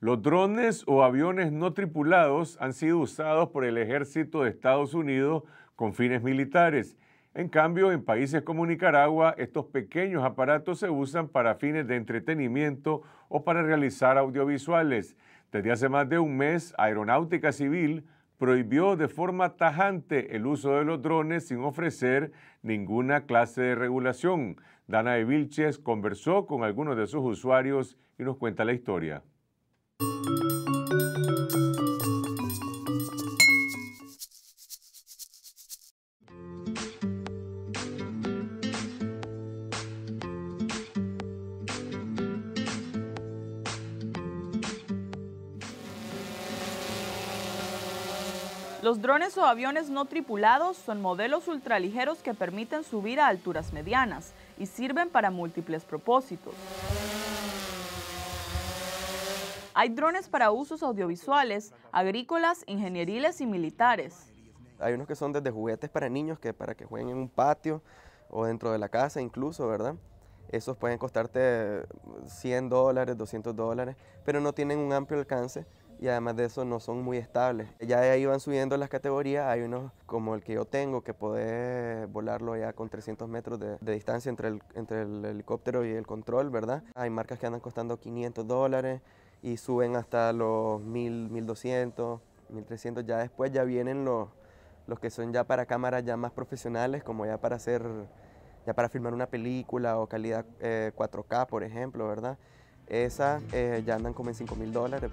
Los drones o aviones no tripulados han sido usados por el ejército de Estados Unidos con fines militares. En cambio, en países como Nicaragua, estos pequeños aparatos se usan para fines de entretenimiento o para realizar audiovisuales. Desde hace más de un mes, Aeronáutica Civil prohibió de forma tajante el uso de los drones sin ofrecer ninguna clase de regulación. de Vilches conversó con algunos de sus usuarios y nos cuenta la historia. Los drones o aviones no tripulados son modelos ultraligeros que permiten subir a alturas medianas y sirven para múltiples propósitos. Hay drones para usos audiovisuales, agrícolas, ingenieriles y militares. Hay unos que son desde juguetes para niños, que para que jueguen en un patio o dentro de la casa incluso, ¿verdad? Esos pueden costarte 100 dólares, 200 dólares, pero no tienen un amplio alcance y además de eso no son muy estables. Ya de ahí van subiendo las categorías, hay unos como el que yo tengo que podés volarlo ya con 300 metros de, distancia entre el, entre el helicóptero y el control, ¿verdad? Hay marcas que andan costando 500 dólares y suben hasta los 1000, 1200, 1300, ya después ya vienen los, los que son ya para cámaras ya más profesionales, como ya para hacer, ya para filmar una película o calidad 4K, eh, por ejemplo, ¿verdad? Esas eh, ya andan como en 5 mil dólares.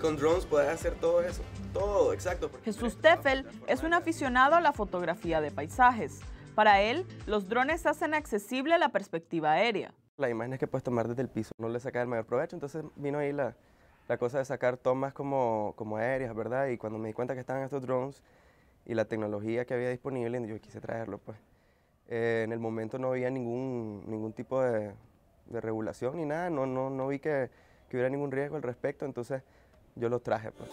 Con drones puedes hacer todo eso. Todo, exacto. Jesús Teffel es un aficionado a la fotografía de paisajes. Para él, los drones hacen accesible la perspectiva aérea. Las imágenes que puedes tomar desde el piso no le saca el mayor provecho, entonces vino ahí la, cosa de sacar tomas como, como aéreas, ¿verdad? Y cuando me di cuenta que estaban estos drones y la tecnología que había disponible, yo quise traerlo, pues. Eh, en el momento no había ningún, tipo de, regulación ni nada, no, vi que, hubiera ningún riesgo al respecto, entonces yo los traje. Pues.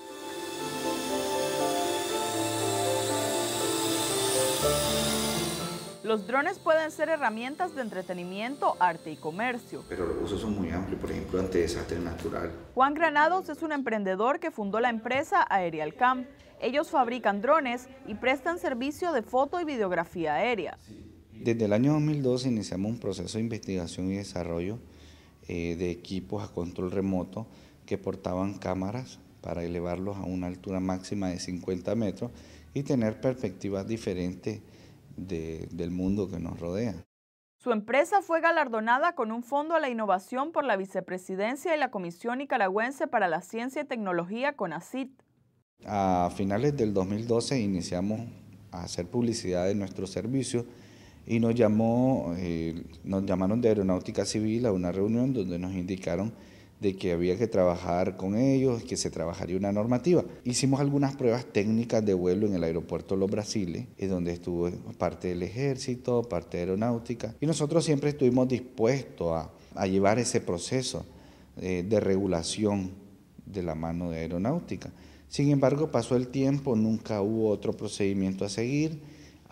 Los drones pueden ser herramientas de entretenimiento, arte y comercio. Pero los usos son muy amplios, por ejemplo, ante desastres naturales. Juan Granados es un emprendedor que fundó la empresa Aerial Camp. Ellos fabrican drones y prestan servicio de foto y videografía aérea. Desde el año 2012 iniciamos un proceso de investigación y desarrollo eh, de equipos a control remoto que portaban cámaras para elevarlos a una altura máxima de 50 metros y tener perspectivas diferentes del mundo que nos rodea. Su empresa fue galardonada con un fondo a la innovación por la vicepresidencia y la Comisión Nicaragüense para la Ciencia y Tecnología, CONACIT. A finales del 2012 iniciamos a hacer publicidad de nuestros servicios y nos llamó, eh, nos llamaron de Aeronáutica Civil a una reunión donde nos indicaron de que había que trabajar con ellos, que se trabajaría una normativa. Hicimos algunas pruebas técnicas de vuelo en el aeropuerto Los Brasiles, donde estuvo parte del ejército, parte de aeronáutica, y nosotros siempre estuvimos dispuestos a, llevar ese proceso eh, de regulación de la mano de aeronáutica. Sin embargo, pasó el tiempo, nunca hubo otro procedimiento a seguir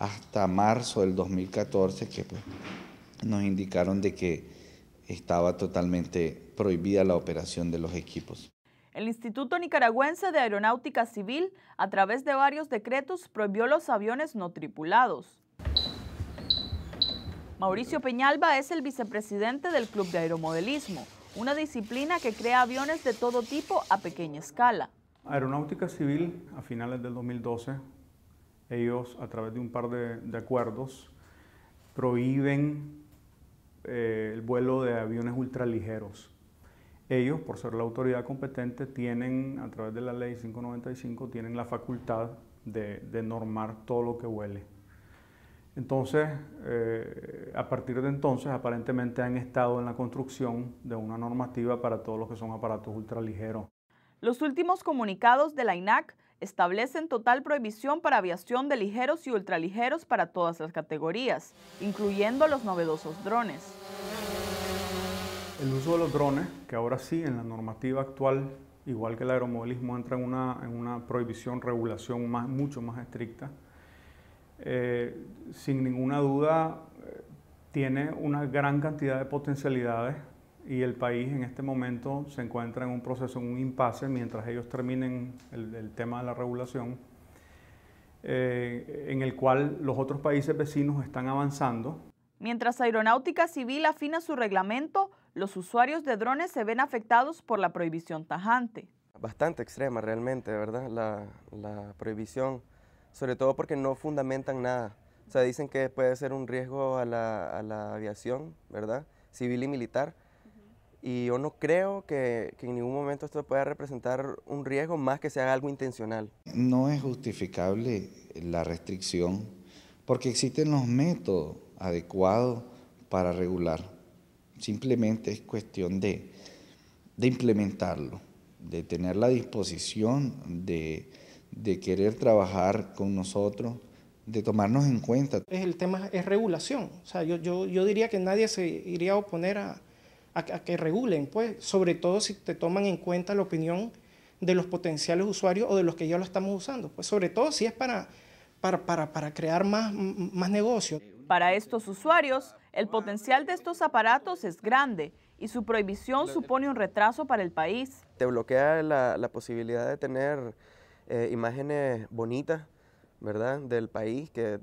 hasta marzo del 2014 que pues, nos indicaron de que estaba totalmente prohibida la operación de los equipos. El Instituto Nicaragüense de Aeronáutica Civil, a través de varios decretos, prohibió los aviones no tripulados. Mauricio Peñalba es el vicepresidente del Club de Aeromodelismo, una disciplina que crea aviones de todo tipo a pequeña escala. Aeronáutica Civil, a finales del 2012, ellos a través de un par de, acuerdos prohíben eh, el vuelo de aviones ultraligeros. Ellos, por ser la autoridad competente, tienen, a través de la ley 595, tienen la facultad de, normar todo lo que vuele. Entonces, eh, a partir de entonces, aparentemente han estado en la construcción de una normativa para todos los que son aparatos ultraligeros. Los últimos comunicados de la INAC establecen total prohibición para aviación de ligeros y ultraligeros para todas las categorías, incluyendo los novedosos drones. El uso de los drones, que ahora sí en la normativa actual, igual que el aeromovilismo, entra en una, prohibición, regulación más, mucho más estricta, eh, sin ninguna duda eh, tiene una gran cantidad de potencialidades y el país en este momento se encuentra en un proceso, en un impasse, mientras ellos terminen el, tema de la regulación, eh, en el cual los otros países vecinos están avanzando. Mientras Aeronáutica Civil afina su reglamento, los usuarios de drones se ven afectados por la prohibición tajante. Bastante extrema realmente, ¿verdad? La, la prohibición, sobre todo porque no fundamentan nada. O sea, dicen que puede ser un riesgo a la, a la aviación, ¿verdad? Civil y militar, y yo no creo que, en ningún momento esto pueda representar un riesgo más que sea algo intencional. No es justificable la restricción porque existen los métodos adecuados para regular. Simplemente es cuestión de, implementarlo, de tener la disposición de, de querer trabajar con nosotros, de tomarnos en cuenta. El tema es regulación. O sea, yo, yo, yo diría que nadie se iría a oponer a, a, que regulen, pues, sobre todo si te toman en cuenta la opinión de los potenciales usuarios o de los que ya lo estamos usando, pues sobre todo si es para, para, crear más, más negocios. Para estos usuarios, el potencial de estos aparatos es grande y su prohibición supone un retraso para el país. Te bloquea la, posibilidad de tener eh, imágenes bonitas, ¿verdad?, del país que,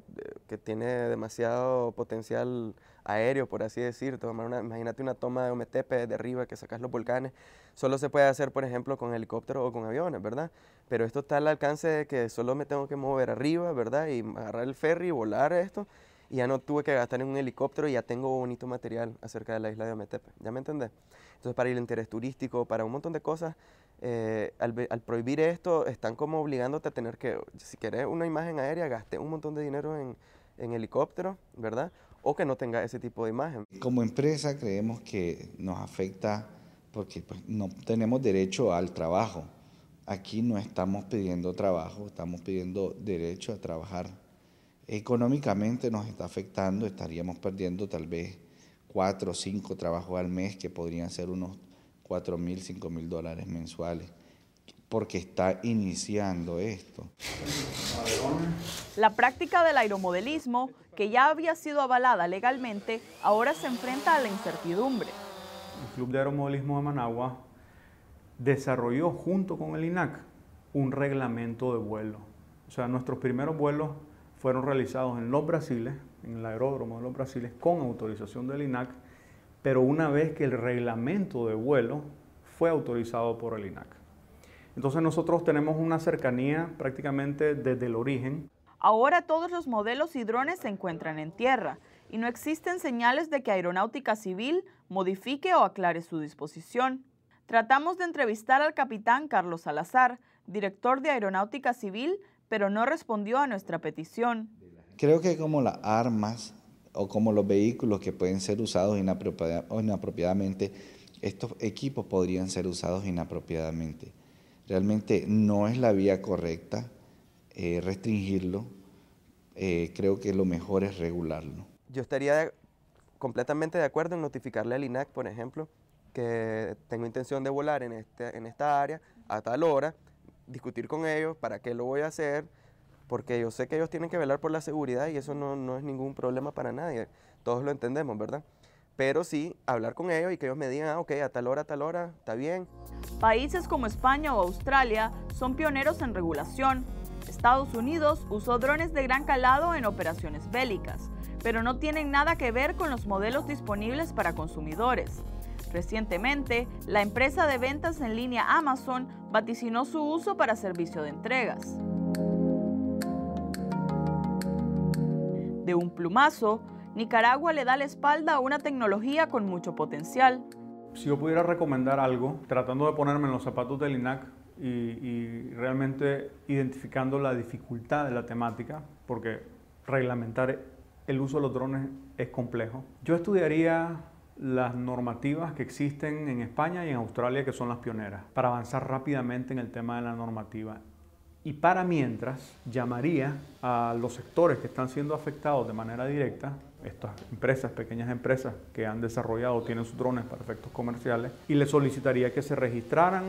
que tiene demasiado potencial aéreo, por así decir. imagínate una toma de Ometepe de arriba que sacas los volcanes. Solo se puede hacer, por ejemplo, con helicóptero o con aviones, ¿verdad? Pero esto está al alcance de que solo me tengo que mover arriba, ¿verdad? Y agarrar el ferry y volar esto. Y ya no tuve que gastar en un helicóptero y ya tengo bonito material acerca de la isla de Ometepe. ¿Ya me entendés? Entonces, para el interés turístico, para un montón de cosas, eh, al, prohibir esto, están como obligándote a tener que, si querés una imagen aérea, gasté un montón de dinero en helicóptero, ¿verdad? o que no tenga ese tipo de imagen. Como empresa creemos que nos afecta porque pues, no tenemos derecho al trabajo. Aquí no estamos pidiendo trabajo, estamos pidiendo derecho a trabajar. Económicamente nos está afectando, estaríamos perdiendo tal vez cuatro o cinco trabajos al mes que podrían ser unos cuatro mil, cinco mil dólares mensuales porque está iniciando esto. La práctica del aeromodelismo, que ya había sido avalada legalmente, ahora se enfrenta a la incertidumbre. El Club de Aeromodelismo de Managua desarrolló junto con el INAC un reglamento de vuelo. O sea, nuestros primeros vuelos fueron realizados en los Brasiles, en el aeródromo de los Brasiles, con autorización del INAC, pero una vez que el reglamento de vuelo fue autorizado por el INAC. Entonces nosotros tenemos una cercanía prácticamente desde el origen. Ahora todos los modelos y drones se encuentran en tierra y no existen señales de que Aeronáutica Civil modifique o aclare su disposición. Tratamos de entrevistar al capitán Carlos Salazar, director de Aeronáutica Civil, pero no respondió a nuestra petición. Creo que como las armas o como los vehículos que pueden ser usados inapropiadamente, estos equipos podrían ser usados inapropiadamente. Realmente no es la vía correcta eh, restringirlo. Eh, creo que lo mejor es regularlo. Yo estaría completamente de acuerdo en notificarle al INAC, por ejemplo, que tengo intención de volar en, este, en esta área a tal hora, discutir con ellos para qué lo voy a hacer, porque yo sé que ellos tienen que velar por la seguridad y eso no es ningún problema para nadie. Todos lo entendemos, ¿verdad? pero sí hablar con ellos y que ellos me digan, ah, ok, a tal hora, a tal hora, está bien. Países como España o Australia son pioneros en regulación. Estados Unidos usó drones de gran calado en operaciones bélicas, pero no tienen nada que ver con los modelos disponibles para consumidores. Recientemente, la empresa de ventas en línea Amazon vaticinó su uso para servicio de entregas. De un plumazo, Nicaragua le da la espalda a una tecnología con mucho potencial. Si yo pudiera recomendar algo, tratando de ponerme en los zapatos del INAC y, realmente identificando la dificultad de la temática, porque reglamentar el uso de los drones es complejo, yo estudiaría las normativas que existen en España y en Australia, que son las pioneras, para avanzar rápidamente en el tema de la normativa. Y para mientras, llamaría a los sectores que están siendo afectados de manera directa estas empresas, pequeñas empresas que han desarrollado, tienen sus drones para efectos comerciales, y les solicitaría que se registraran